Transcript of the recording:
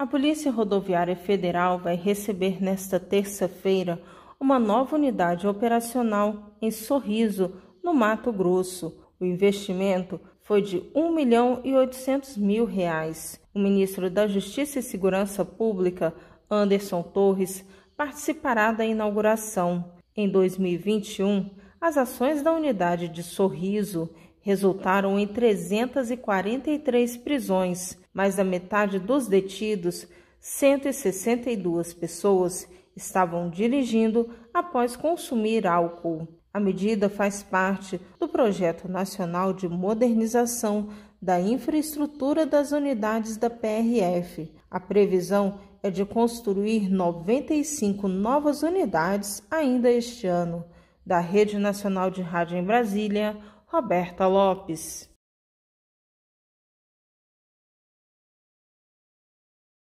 A Polícia Rodoviária Federal vai receber nesta terça-feira uma nova unidade operacional em Sorriso, no Mato Grosso. O investimento foi de 1 milhão e 800 mil reais. O ministro da Justiça e Segurança Pública, Anderson Torres, participará da inauguração. Em 2021, as ações da unidade de Sorriso resultaram em 343 prisões. Mais da metade dos detidos, 162 pessoas, estavam dirigindo após consumir álcool. A medida faz parte do Projeto Nacional de Modernização da Infraestrutura das Unidades da PRF. A previsão é de construir 95 novas unidades ainda este ano. Da Rede Nacional de Rádio em Brasília, Roberta Lopes.